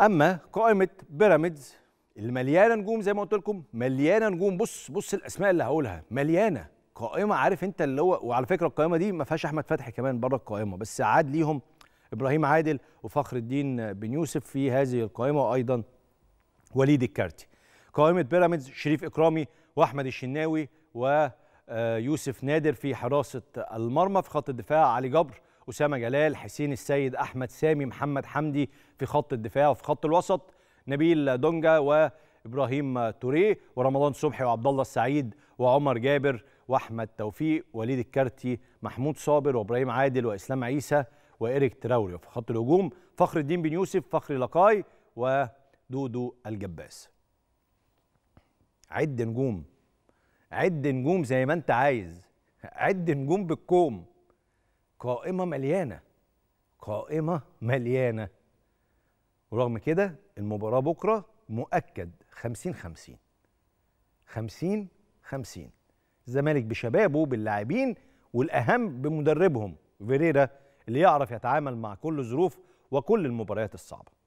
اما قائمه بيراميدز اللي مليانه نجوم زي ما قلت لكم مليانه نجوم بص بص الاسماء اللي هقولها مليانه قائمه عارف انت اللي هو وعلى فكره القائمه دي ما فيهاش احمد فتحي كمان بره القائمه بس عاد ليهم ابراهيم عادل وفخر الدين بن يوسف في هذه القائمه وايضا وليد الكارتي قائمه بيراميدز شريف اكرامي واحمد الشناوي ويوسف آه، نادر في حراسه المرمى في خط الدفاع علي جبر أسامة جلال حسين السيد أحمد سامي محمد حمدي في خط الدفاع وفي خط الوسط نبيل دونجا وإبراهيم توريه ورمضان صبحي وعبد الله السعيد وعمر جابر وأحمد توفيق وليد الكارتي محمود صابر وإبراهيم عادل وإسلام عيسى وإيريك تراوري وفي خط الهجوم فخر الدين بن يوسف فخري لقاي ودودو الجباس عد نجوم عد نجوم زي ما انت عايز عد نجوم بالكوم قائمه مليانه قائمه مليانه ورغم كده المباراه بكره مؤكد 50 50 50 50 الزمالك بشبابه باللاعبين والاهم بمدربهم فيريرا اللي يعرف يتعامل مع كل الظروف وكل المباريات الصعبه